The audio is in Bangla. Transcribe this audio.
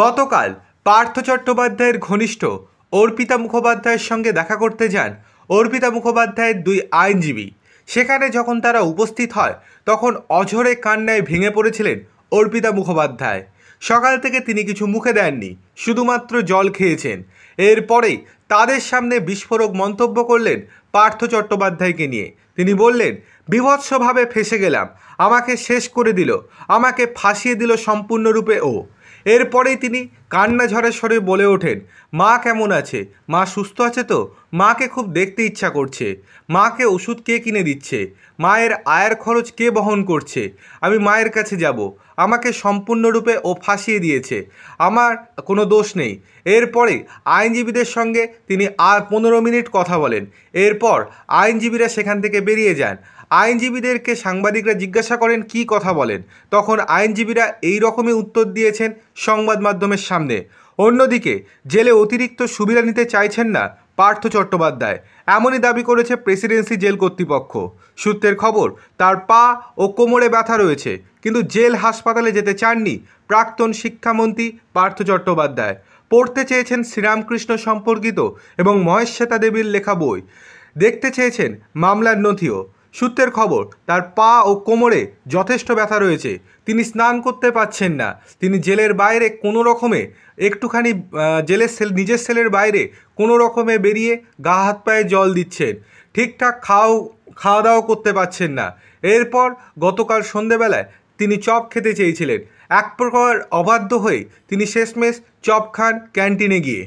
গতকাল পার্থ চট্টোপাধ্যায়ের ঘনিষ্ঠ অর্পিতা মুখোপাধ্যায়ের সঙ্গে দেখা করতে যান অর্পিতা মুখোপাধ্যায়ের দুই আইনজীবী সেখানে যখন তারা উপস্থিত হয় তখন অঝরে কান্নায় ভেঙে পড়েছিলেন অর্পিতা মুখোপাধ্যায় সকাল থেকে তিনি কিছু মুখে দেননি শুধুমাত্র জল খেয়েছেন এরপরেই তাদের সামনে বিস্ফোরক মন্তব্য করলেন পার্থ চট্টোপাধ্যায়কে নিয়ে তিনি বললেন বিভৎসভাবে ফেসে গেলাম আমাকে শেষ করে দিল আমাকে ফাঁসিয়ে দিল সম্পূর্ণরূপে ও এরপরেই তিনি কান্না ঝড়ের স্বরে বলে ওঠেন মা কেমন আছে মা সুস্থ আছে তো মাকে খুব দেখতে ইচ্ছা করছে মাকে ওষুধ কে কিনে দিচ্ছে মায়ের আয়ের খরচ কে বহন করছে আমি মায়ের কাছে যাব আমাকে সম্পূর্ণরূপে ও ফাঁসিয়ে দিয়েছে আমার কোনো দোষ নেই এরপরে আইনজীবীদের সঙ্গে তিনি আর পনেরো মিনিট কথা বলেন এরপর আইনজীবীরা সেখান থেকে বেরিয়ে যান আইনজীবীদেরকে সাংবাদিকরা জিজ্ঞাসা করেন কি কথা বলেন তখন আইনজীবীরা এই রকমই উত্তর দিয়েছেন সংবাদ মাধ্যমের সামনে সামনে অন্যদিকে জেলে অতিরিক্ত সুবিধা নিতে চাইছেন না পার্থ চট্টোপাধ্যায় এমনই দাবি করেছে প্রেসিডেন্সি জেল কর্তৃপক্ষ সূত্রের খবর তার পা ও কোমরে ব্যথা রয়েছে কিন্তু জেল হাসপাতালে যেতে চাননি প্রাক্তন শিক্ষামন্ত্রী পার্থ চট্টোপাধ্যায় পড়তে চেয়েছেন শ্রীরামকৃষ্ণ সম্পর্কিত এবং মহেশ্বেতা দেবীর লেখা বই দেখতে চেয়েছেন মামলার নথিও সূত্রের খবর তার পা ও কোমরে যথেষ্ট ব্যথা রয়েছে তিনি স্নান করতে পারছেন না তিনি জেলের বাইরে কোনো রকমে একটুখানি জেলের সেল নিজের সেলের বাইরে কোনো রকমে বেরিয়ে গা হাত পায়ে জল দিচ্ছেন ঠিকঠাক খাও খাওয়া দাওয়া করতে পারছেন না এরপর গতকাল সন্ধেবেলায় তিনি চপ খেতে চেয়েছিলেন এক প্রকার অবাধ্য হয়ে তিনি শেষমেশ চপ খান ক্যান্টিনে গিয়ে